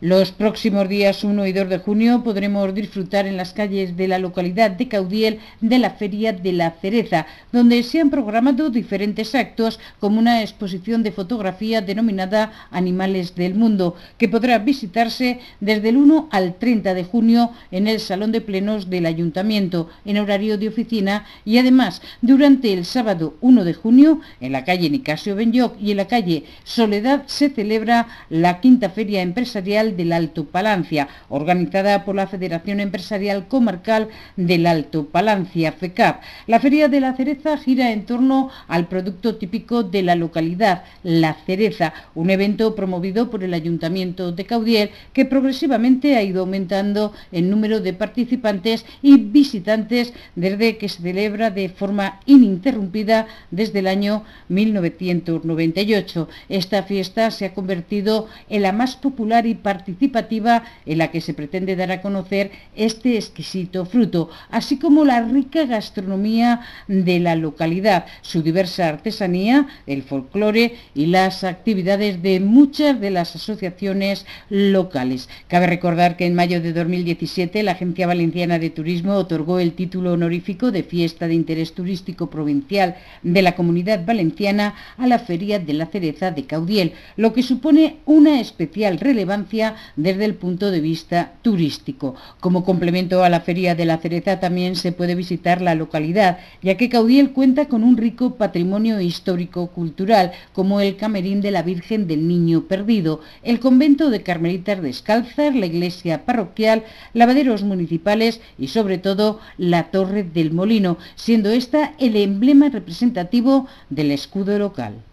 Los próximos días 1 y 2 de junio podremos disfrutar en las calles de la localidad de Caudiel de la Feria de la Cereza, donde se han programado diferentes actos como una exposición de fotografía denominada Animales del Mundo, que podrá visitarse desde el 1 al 30 de junio en el Salón de Plenos del Ayuntamiento, en horario de oficina, y además durante el sábado 1 de junio en la calle Nicasio Benyoc y en la calle Soledad se celebra la quinta feria empresarial del Alto Palancia, organizada por la Federación Empresarial Comarcal del Alto Palancia, FECAP. La Feria de la Cereza gira en torno al producto típico de la localidad, la cereza, un evento promovido por el Ayuntamiento de Caudiel que progresivamente ha ido aumentando el número de participantes y visitantes desde que se celebra de forma ininterrumpida desde el año 1998. Esta fiesta se ha convertido en la más popular y participativa en la que se pretende dar a conocer este exquisito fruto, así como la rica gastronomía de la localidad, su diversa artesanía, el folclore y las actividades de muchas de las asociaciones locales. Cabe recordar que en mayo de 2017 la Agencia Valenciana de Turismo otorgó el título honorífico de Fiesta de Interés Turístico Provincial de la Comunidad Valenciana a la Feria de la Cereza de Caudiel, lo que supone una especial relevancia desde el punto de vista turístico. Como complemento a la Feria de la Cereza también se puede visitar la localidad, ya que Caudiel cuenta con un rico patrimonio histórico-cultural, como el Camerín de la Virgen del Niño Perdido, el convento de Carmelitas Descalzas, la iglesia parroquial, lavaderos municipales y sobre todo la Torre del Molino, siendo esta el emblema representativo del escudo local.